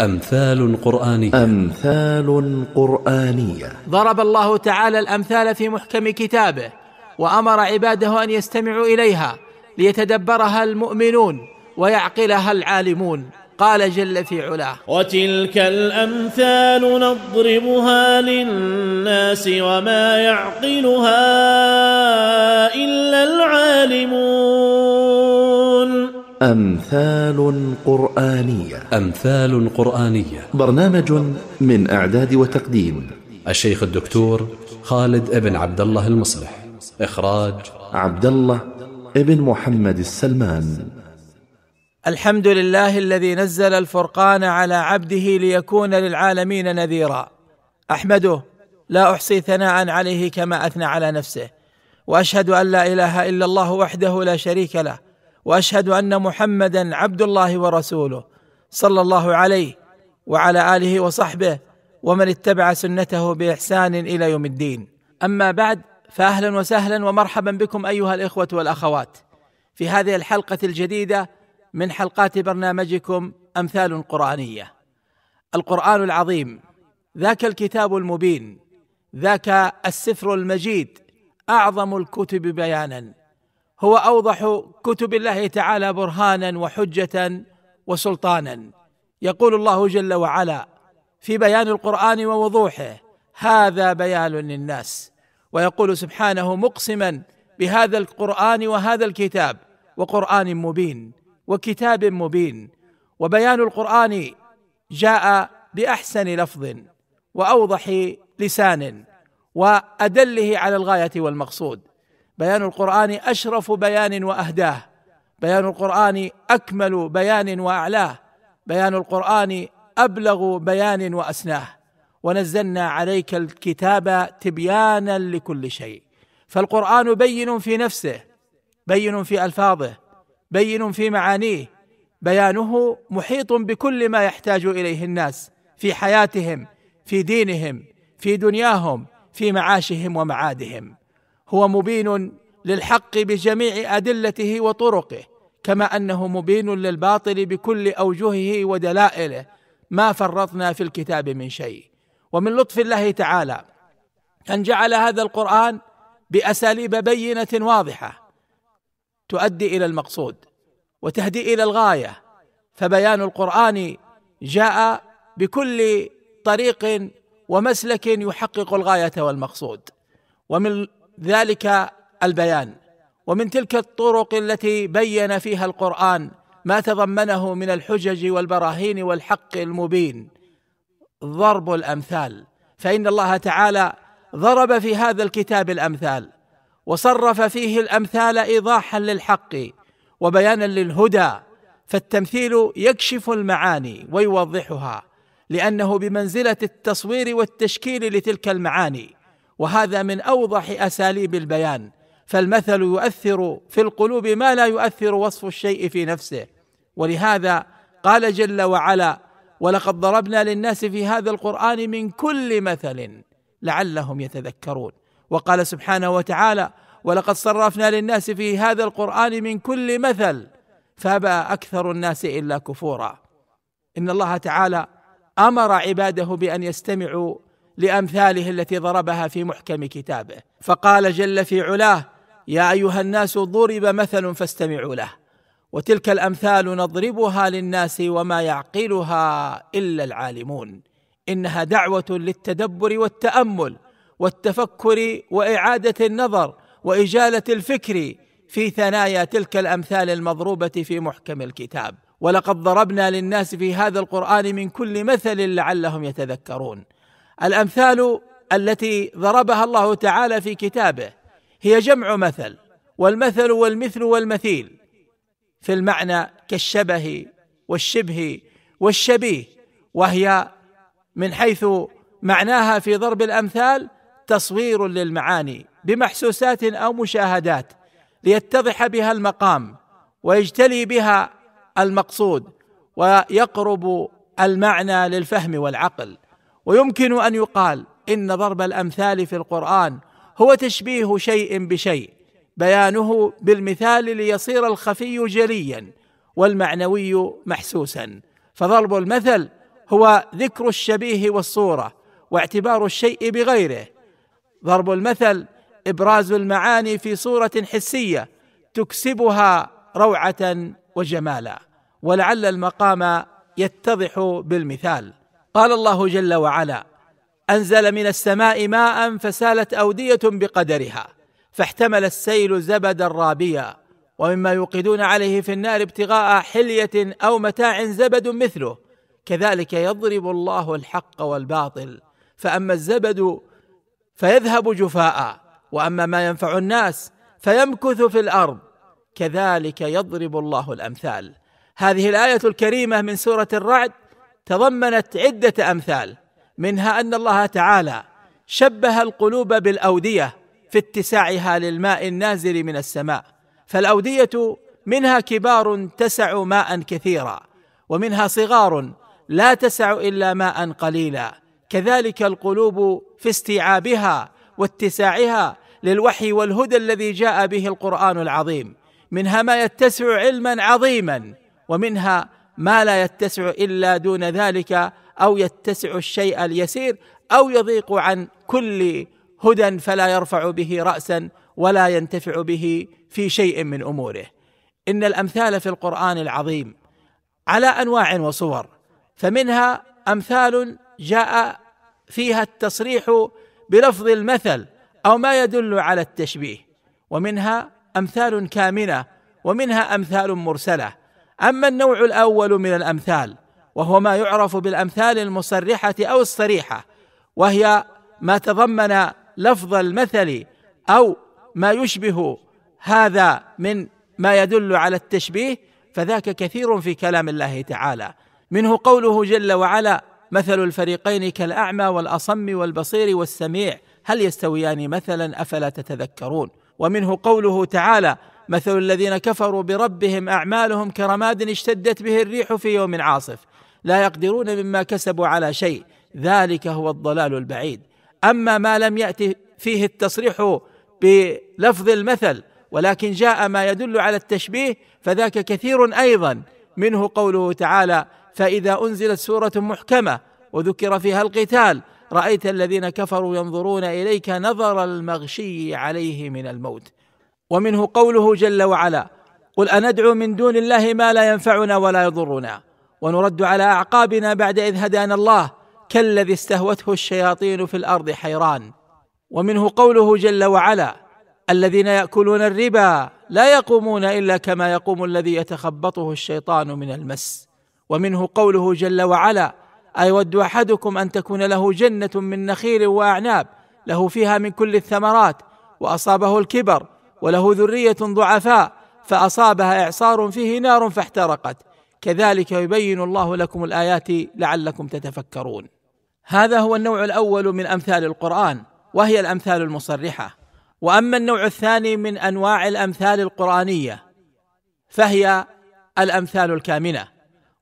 أمثال قرآنية أمثال قرآنية ضرب الله تعالى الأمثال في محكم كتابه وأمر عباده أن يستمعوا إليها ليتدبرها المؤمنون ويعقلها العالمون قال جل في علاه وتلك الأمثال نضربها للناس وما يعقلها إلا العالمون أمثال قرآنية أمثال قرآنية برنامج من إعداد وتقديم الشيخ الدكتور خالد ابن عبد الله المصلح إخراج عبد الله ابن محمد السلمان الحمد لله الذي نزل الفرقان على عبده ليكون للعالمين نذيرا أحمده لا أحصي ثناء عليه كما أثنى على نفسه وأشهد أن لا إله إلا الله وحده لا شريك له واشهد ان محمدا عبد الله ورسوله صلى الله عليه وعلى اله وصحبه ومن اتبع سنته باحسان الى يوم الدين اما بعد فاهلا وسهلا ومرحبا بكم ايها الاخوه والاخوات في هذه الحلقه الجديده من حلقات برنامجكم امثال قرانيه القران العظيم ذاك الكتاب المبين ذاك السفر المجيد اعظم الكتب بيانا هو اوضح كتب الله تعالى برهانا وحجه وسلطانا يقول الله جل وعلا في بيان القران ووضوحه هذا بيان للناس ويقول سبحانه مقسما بهذا القران وهذا الكتاب وقران مبين وكتاب مبين وبيان القران جاء باحسن لفظ واوضح لسان وادله على الغايه والمقصود بيان القران اشرف بيان واهداه بيان القران اكمل بيان واعلاه بيان القران ابلغ بيان واسناه ونزلنا عليك الكتاب تبيانا لكل شيء فالقران بين في نفسه بين في الفاظه بين في معانيه بيانه محيط بكل ما يحتاج اليه الناس في حياتهم في دينهم في دنياهم في معاشهم ومعادهم هو مبين للحق بجميع ادلته وطرقه كما انه مبين للباطل بكل اوجهه ودلائله ما فرطنا في الكتاب من شيء ومن لطف الله تعالى ان جعل هذا القران باساليب بينه واضحه تؤدي الى المقصود وتهدي الى الغايه فبيان القران جاء بكل طريق ومسلك يحقق الغايه والمقصود ومن ذلك البيان ومن تلك الطرق التي بين فيها القران ما تضمنه من الحجج والبراهين والحق المبين ضرب الامثال فان الله تعالى ضرب في هذا الكتاب الامثال وصرف فيه الامثال ايضاحا للحق وبيانا للهدى فالتمثيل يكشف المعاني ويوضحها لانه بمنزله التصوير والتشكيل لتلك المعاني وهذا من اوضح اساليب البيان فالمثل يؤثر في القلوب ما لا يؤثر وصف الشيء في نفسه ولهذا قال جل وعلا ولقد ضربنا للناس في هذا القران من كل مثل لعلهم يتذكرون وقال سبحانه وتعالى ولقد صرفنا للناس في هذا القران من كل مثل فابى اكثر الناس الا كفورا ان الله تعالى امر عباده بان يستمعوا لامثاله التي ضربها في محكم كتابه فقال جل في علاه يا ايها الناس ضرب مثل فاستمعوا له وتلك الامثال نضربها للناس وما يعقلها الا العالمون انها دعوه للتدبر والتامل والتفكر واعاده النظر واجاله الفكر في ثنايا تلك الامثال المضروبه في محكم الكتاب ولقد ضربنا للناس في هذا القران من كل مثل لعلهم يتذكرون الامثال التي ضربها الله تعالى في كتابه هي جمع مثل والمثل والمثل والمثيل في المعنى كالشبه والشبه والشبيه وهي من حيث معناها في ضرب الامثال تصوير للمعاني بمحسوسات او مشاهدات ليتضح بها المقام ويجتلي بها المقصود ويقرب المعنى للفهم والعقل ويمكن ان يقال ان ضرب الامثال في القران هو تشبيه شيء بشيء بيانه بالمثال ليصير الخفي جليا والمعنوي محسوسا فضرب المثل هو ذكر الشبيه والصوره واعتبار الشيء بغيره ضرب المثل ابراز المعاني في صوره حسيه تكسبها روعه وجمالا ولعل المقام يتضح بالمثال قال الله جل وعلا انزل من السماء ماء فسالت اوديه بقدرها فاحتمل السيل زبدا رابيا ومما يوقدون عليه في النار ابتغاء حليه او متاع زبد مثله كذلك يضرب الله الحق والباطل فاما الزبد فيذهب جفاء واما ما ينفع الناس فيمكث في الارض كذلك يضرب الله الامثال هذه الايه الكريمه من سوره الرعد تضمنت عده امثال منها ان الله تعالى شبه القلوب بالاوديه في اتساعها للماء النازل من السماء فالاوديه منها كبار تسع ماء كثيرا ومنها صغار لا تسع الا ماء قليلا كذلك القلوب في استيعابها واتساعها للوحي والهدى الذي جاء به القران العظيم منها ما يتسع علما عظيما ومنها ما لا يتسع الا دون ذلك او يتسع الشيء اليسير او يضيق عن كل هدى فلا يرفع به راسا ولا ينتفع به في شيء من اموره ان الامثال في القران العظيم على انواع وصور فمنها امثال جاء فيها التصريح بلفظ المثل او ما يدل على التشبيه ومنها امثال كامنه ومنها امثال مرسله اما النوع الاول من الامثال وهو ما يعرف بالامثال المصرحه او الصريحه وهي ما تضمن لفظ المثل او ما يشبه هذا من ما يدل على التشبيه فذاك كثير في كلام الله تعالى منه قوله جل وعلا مثل الفريقين كالاعمى والاصم والبصير والسميع هل يستويان مثلا افلا تتذكرون ومنه قوله تعالى مثل الذين كفروا بربهم اعمالهم كرماد اشتدت به الريح في يوم عاصف لا يقدرون مما كسبوا على شيء ذلك هو الضلال البعيد اما ما لم ياتي فيه التصريح بلفظ المثل ولكن جاء ما يدل على التشبيه فذاك كثير ايضا منه قوله تعالى فاذا انزلت سوره محكمه وذكر فيها القتال رايت الذين كفروا ينظرون اليك نظر المغشي عليه من الموت ومنه قوله جل وعلا قل اندعو من دون الله ما لا ينفعنا ولا يضرنا ونرد على اعقابنا بعد اذ هدانا الله كالذي استهوته الشياطين في الارض حيران ومنه قوله جل وعلا الذين ياكلون الربا لا يقومون الا كما يقوم الذي يتخبطه الشيطان من المس ومنه قوله جل وعلا ايود احدكم ان تكون له جنه من نخيل واعناب له فيها من كل الثمرات واصابه الكبر وله ذريه ضعفاء فاصابها اعصار فيه نار فاحترقت كذلك يبين الله لكم الايات لعلكم تتفكرون هذا هو النوع الاول من امثال القران وهي الامثال المصرحه واما النوع الثاني من انواع الامثال القرانيه فهي الامثال الكامنه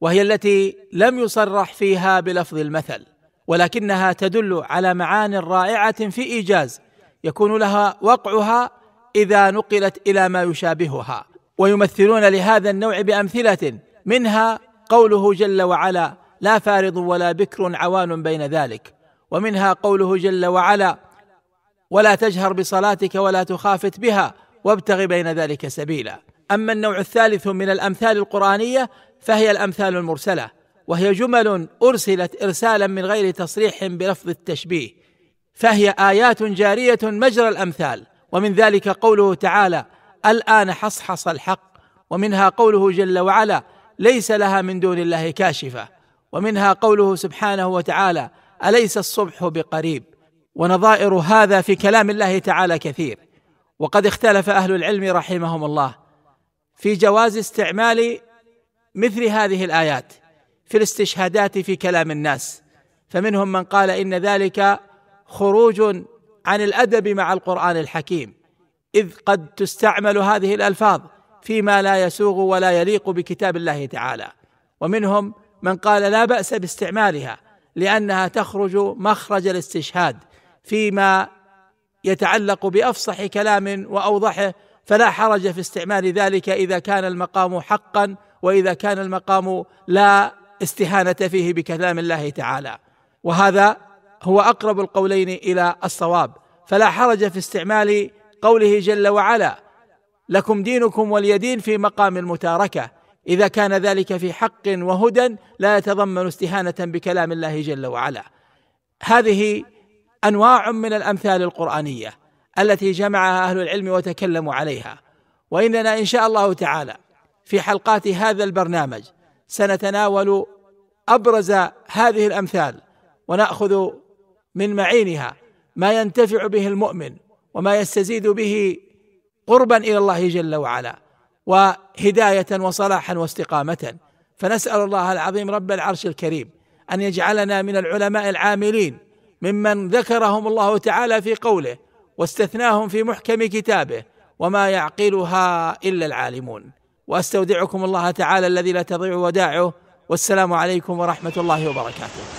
وهي التي لم يصرح فيها بلفظ المثل ولكنها تدل على معان رائعه في ايجاز يكون لها وقعها اذا نقلت الى ما يشابهها ويمثلون لهذا النوع بامثله منها قوله جل وعلا لا فارض ولا بكر عوان بين ذلك ومنها قوله جل وعلا ولا تجهر بصلاتك ولا تخافت بها وابتغ بين ذلك سبيلا اما النوع الثالث من الامثال القرانيه فهي الامثال المرسله وهي جمل ارسلت ارسالا من غير تصريح بلفظ التشبيه فهي ايات جاريه مجرى الامثال ومن ذلك قوله تعالى الان حصحص الحق ومنها قوله جل وعلا ليس لها من دون الله كاشفه ومنها قوله سبحانه وتعالى اليس الصبح بقريب ونظائر هذا في كلام الله تعالى كثير وقد اختلف اهل العلم رحمهم الله في جواز استعمال مثل هذه الايات في الاستشهادات في كلام الناس فمنهم من قال ان ذلك خروج عن الادب مع القران الحكيم اذ قد تستعمل هذه الالفاظ فيما لا يسوغ ولا يليق بكتاب الله تعالى ومنهم من قال لا باس باستعمالها لانها تخرج مخرج الاستشهاد فيما يتعلق بافصح كلام واوضحه فلا حرج في استعمال ذلك اذا كان المقام حقا واذا كان المقام لا استهانه فيه بكلام الله تعالى وهذا هو اقرب القولين الى الصواب فلا حرج في استعمال قوله جل وعلا لكم دينكم واليدين في مقام المتاركه اذا كان ذلك في حق وهدى لا يتضمن استهانه بكلام الله جل وعلا هذه انواع من الامثال القرانيه التي جمعها اهل العلم وتكلموا عليها واننا ان شاء الله تعالى في حلقات هذا البرنامج سنتناول ابرز هذه الامثال وناخذ من معينها ما ينتفع به المؤمن وما يستزيد به قربا الى الله جل وعلا وهدايه وصلاحا واستقامه فنسال الله العظيم رب العرش الكريم ان يجعلنا من العلماء العاملين ممن ذكرهم الله تعالى في قوله واستثناهم في محكم كتابه وما يعقلها الا العالمون واستودعكم الله تعالى الذي لا تضيع وداعه والسلام عليكم ورحمه الله وبركاته